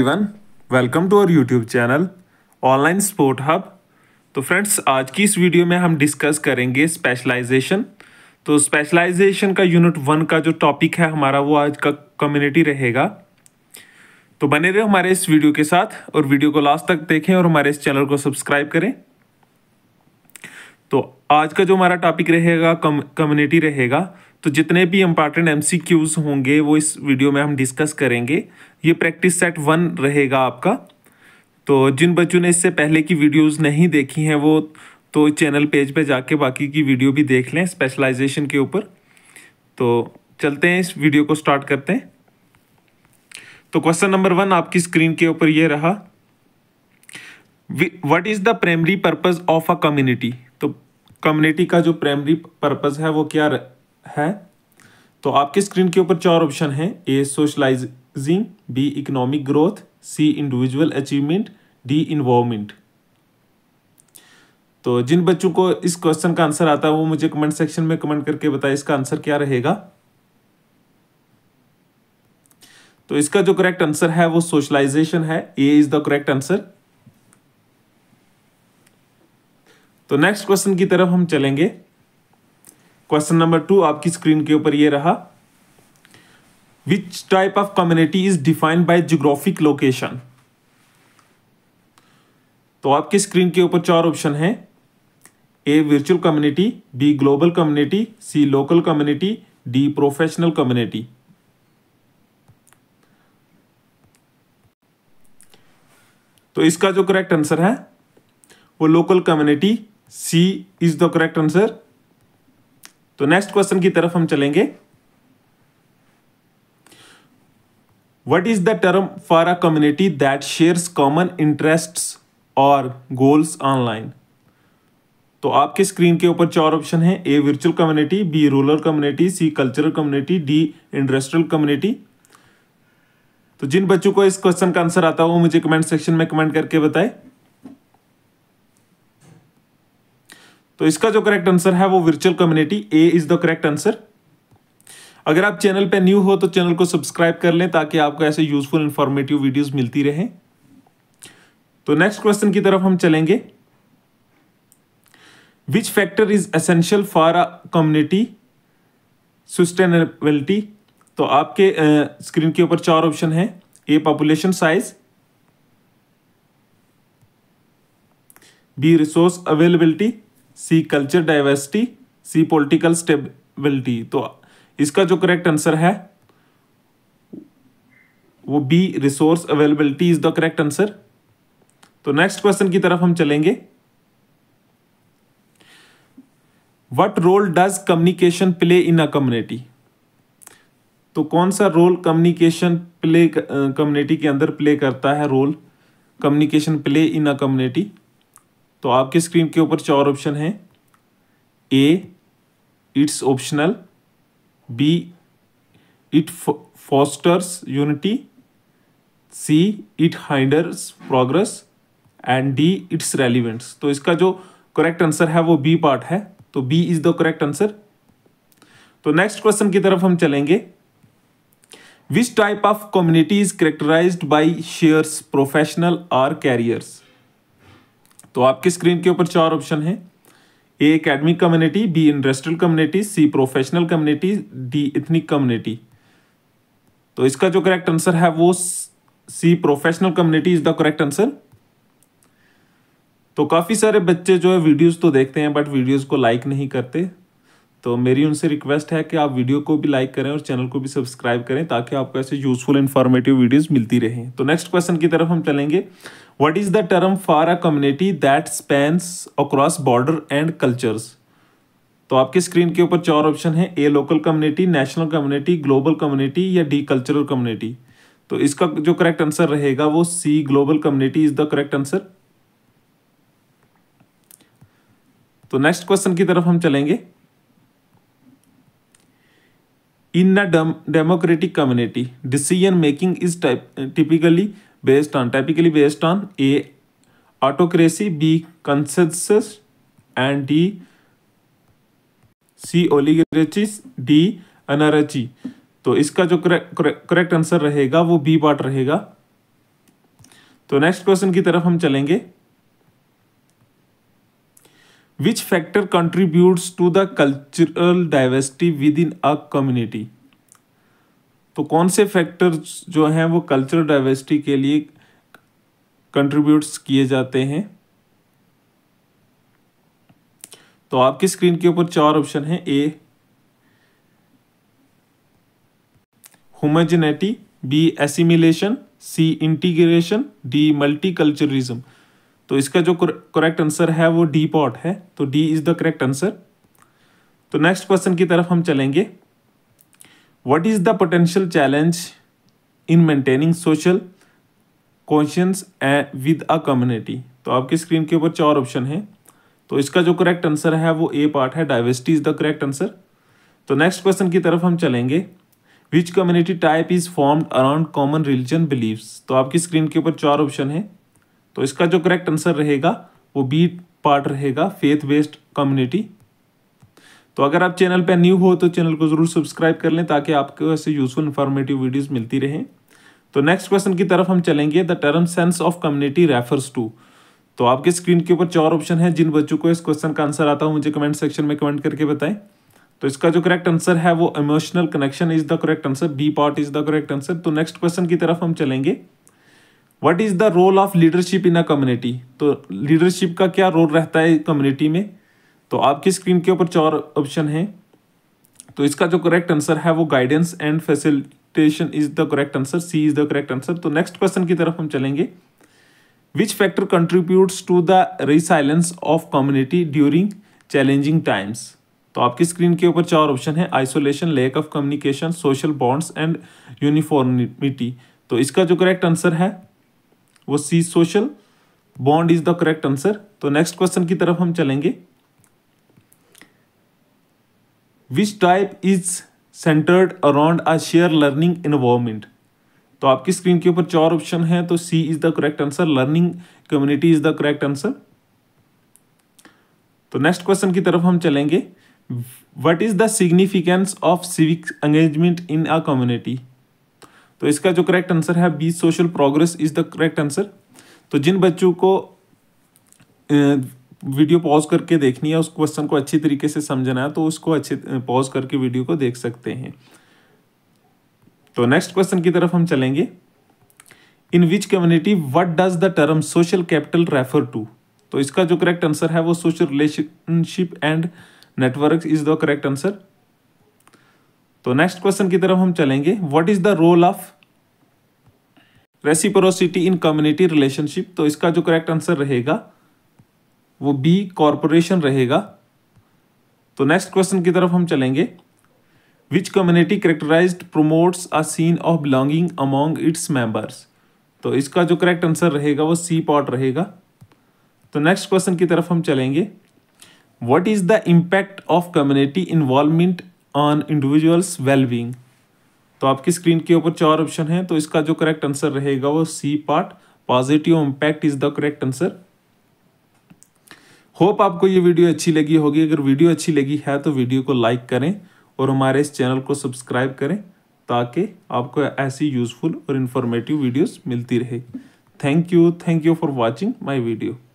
everyone welcome to our YouTube channel online sport hub तो friends आज की इस वीडियो में हम डिस्कस करेंगे स्पेशलाइजेशन तो स्पेशलाइजेशन का यूनिट वन का जो टॉपिक है हमारा वो आज का कम्युनिटी रहेगा तो बने रहे हमारे इस वीडियो के साथ और वीडियो को लास्ट तक देखें और हमारे इस चैनल को सब्सक्राइब करें तो आज का जो हमारा टॉपिक रहेगा कम्युनिटी रहेगा तो जितने भी इम्पॉर्टेंट एम होंगे वो इस वीडियो में हम डिस्कस करेंगे ये प्रैक्टिस सेट वन रहेगा आपका तो जिन बच्चों ने इससे पहले की वीडियोस नहीं देखी हैं वो तो चैनल पेज पे जाके बाकी की वीडियो भी देख लें स्पेशलाइजेशन के ऊपर तो चलते हैं इस वीडियो को स्टार्ट करते हैं तो क्वेश्चन नंबर वन आपकी स्क्रीन के ऊपर ये रहा what is the primary purpose of a community तो कम्युनिटी का जो प्राइमरी पर्पज़ है वो क्या है तो आपके स्क्रीन के ऊपर चार ऑप्शन हैं A socialising B economic growth C individual achievement D involvement तो जिन बच्चों को इस क्वेश्चन का आंसर आता है वो मुझे कमेंट सेक्शन में कमेंट करके बताए इसका आंसर क्या रहेगा तो इसका जो करेक्ट आंसर है वो सोशलाइजेशन है A is the correct answer तो नेक्स्ट क्वेश्चन की तरफ हम चलेंगे क्वेश्चन नंबर टू आपकी स्क्रीन के ऊपर ये रहा which type of community is defined by geographic location तो आपके स्क्रीन के ऊपर चार ऑप्शन हैं A virtual community B global community C local community D professional community तो इसका जो करेक्ट आंसर है वो local community C is the correct answer तो नेक्स्ट क्वेश्चन की तरफ हम चलेंगे what is the term for a community that shares common interest और गोल्स ऑनलाइन तो आपके स्क्रीन के ऊपर चार ऑप्शन है A virtual community B rural community C cultural community D industrial community तो जिन बच्चों को इस क्वेश्चन का आंसर आता हो वो मुझे कमेंट सेक्शन में कमेंट करके बताएं तो इसका जो करेक्ट आंसर है वो virtual community A is the correct answer अगर आप चैनल पे न्यू हो तो चैनल को सब्सक्राइब कर लें ताकि आपको ऐसे यूजफुल इंफॉर्मेटिव वीडियोस मिलती रहे तो नेक्स्ट क्वेश्चन की तरफ हम चलेंगे which factor is essential for a community sustainability तो आपके स्क्रीन के ऊपर चार ऑप्शन है A population size B resource availability C culture diversity C political stability तो इसका जो करेक्ट आंसर है वो B resource availability is the correct answer तो नेक्स्ट क्वेश्चन की तरफ हम चलेंगे what role does communication play in a community तो कौन सा रोल कम्युनिकेशन प्ले कम्युनिटी के अंदर प्ले करता है role communication play in a community तो आपके स्क्रीन के ऊपर चार ऑप्शन हैं A it's optional B it fosters unity C it hinders progress and D it's relevants तो इसका जो करेक्ट आंसर है वो बी पार्ट है तो B is the correct answer तो नेक्स्ट क्वेश्चन की तरफ हम चलेंगे which type of community is characterize by shares professional are careers तो आपकी स्क्रीन के ऊपर चार ऑप्शन है A academic community B industrial community C professional community D ethnic community तो इसका जो करेक्ट आंसर है वो C professional community is the correct answer तो काफ़ी सारे बच्चे जो है वीडियोस तो देखते हैं बट वीडियोस को लाइक नहीं करते तो मेरी उनसे रिक्वेस्ट है कि आप वीडियो को भी लाइक करें और चैनल को भी सब्सक्राइब करें ताकि आपको ऐसे यूजफुल इन्फॉर्मेटिव वीडियोस मिलती रहें तो नेक्स्ट क्वेश्चन की तरफ हम चलेंगे what is the term for a community that spans across border and cultures तो आपकी स्क्रीन के ऊपर चार ऑप्शन है A local community national community global community या डी कल्चरल कम्युनिटी तो इसका जो करेक्ट आंसर रहेगा वो C global community is the correct answer तो नेक्स्ट क्वेश्चन की तरफ हम चलेंगे in a democratic community decision making is type typically based on typically based on A autocracy B consensus and D C oligarchies D anarchy तो इसका जो correct answer रहेगा वो बी पार्ट रहेगा तो नेक्स्ट क्वेश्चन की तरफ हम चलेंगे factor contributes to the cultural diversity within a community तो कौन से फैक्टर जो हैं वो कल्चरल डाइवर्सिटी के लिए कंट्रीब्यूट्स किए जाते हैं तो आपकी स्क्रीन के ऊपर चार ऑप्शन हैं A homogeneity B assimilation C integration D multiculturalism तो इसका जो करेक्ट आंसर है वो डी पॉट है तो D is the correct answer तो नेक्स्ट क्वेश्चन की तरफ हम चलेंगे what is the potential challenge in maintaining social conscience and with a community तो आपकी स्क्रीन के ऊपर चार ऑप्शन है तो इसका जो करेक्ट आंसर है वो ए पार्ट है diversity is the correct answer तो नेक्स्ट क्वेश्चन की तरफ हम चलेंगे which community type is formed around common religion believes तो आपकी स्क्रीन के ऊपर चार ऑप्शन है तो इसका जो करेक्ट आंसर रहेगा वो बी पार्ट रहेगा फेथ बेस्ड कम्युनिटी तो अगर आप चैनल पर न्यू हो तो चैनल को ज़रूर सब्सक्राइब कर लें ताकि आपको ऐसे यूजफुल इंफॉर्मेटिव वीडियोस मिलती रहें तो नेक्स्ट क्वेश्चन की तरफ हम चलेंगे the term sense of community refers to तो आपके स्क्रीन के ऊपर चार ऑप्शन है जिन बच्चों को इस क्वेश्चन का आंसर आता हो मुझे कमेंट सेक्शन में कमेंट करके बताएं तो इसका जो करेक्ट आंसर है वो emotional connection is the correct answer B part is the correct answer तो नेक्स्ट क्वेश्चन की तरफ हम चलेंगे what is the role of leadership in a community तो लीडरशिप का क्या रोल रहता है कम्युनिटी में तो आपकी स्क्रीन के ऊपर चार ऑप्शन है तो इसका जो करेक्ट आंसर है वो guidance and facilitation is the correct answer C is the correct answer तो नेक्स्ट क्वेश्चन की तरफ हम चलेंगे which factor contributes to the resilience of community during challenging times तो आपकी स्क्रीन के ऊपर चार ऑप्शन है isolation lack of communication social bonds and uniformity तो इसका जो करेक्ट आंसर है वो C social bond is the correct answer तो नेक्स्ट क्वेश्चन की तरफ हम चलेंगे which type is centered around a share learning environment तो आपकी स्क्रीन के ऊपर चार ऑप्शन है तो C is the correct answer learning community is the correct answer तो नेक्स्ट क्वेश्चन की तरफ हम चलेंगे what is the significance of civic engagement in a community तो इसका जो करेक्ट आंसर है B social progress is the correct answer तो जिन बच्चों को वीडियो पॉज करके देखनी है उस क्वेश्चन को अच्छी तरीके से समझना है तो उसको अच्छे पॉज करके वीडियो को देख सकते हैं तो नेक्स्ट क्वेश्चन की तरफ हम चलेंगे in which community what does the term social capital refer to तो इसका जो करेक्ट आंसर है वो social relationship and network is the correct answer तो नेक्स्ट क्वेश्चन की तरफ हम चलेंगे what is the role of reciprocity in community relationship तो इसका जो करेक्ट आंसर रहेगा वो बी कॉरपोरेशन रहेगा तो नेक्स्ट क्वेश्चन की तरफ हम चलेंगे which community characterize promotes a sense of belonging among its members तो इसका जो करेक्ट आंसर रहेगा वो सी पॉट रहेगा तो नेक्स्ट क्वेश्चन की तरफ हम चलेंगे what is the impact of community involvement on individuals wellbeing तो आपकी स्क्रीन के ऊपर चार ऑप्शन हैं तो इसका जो करेक्ट आंसर रहेगा वो C part positive impact is the correct answer hope आपको ये वीडियो अच्छी लगी होगी अगर वीडियो अच्छी लगी है तो वीडियो को लाइक करें और हमारे इस चैनल को सब्सक्राइब करें ताकि आपको ऐसी यूज़फुल और इन्फॉर्मेटिव वीडियोस मिलती रहे thank you thank you for watching my video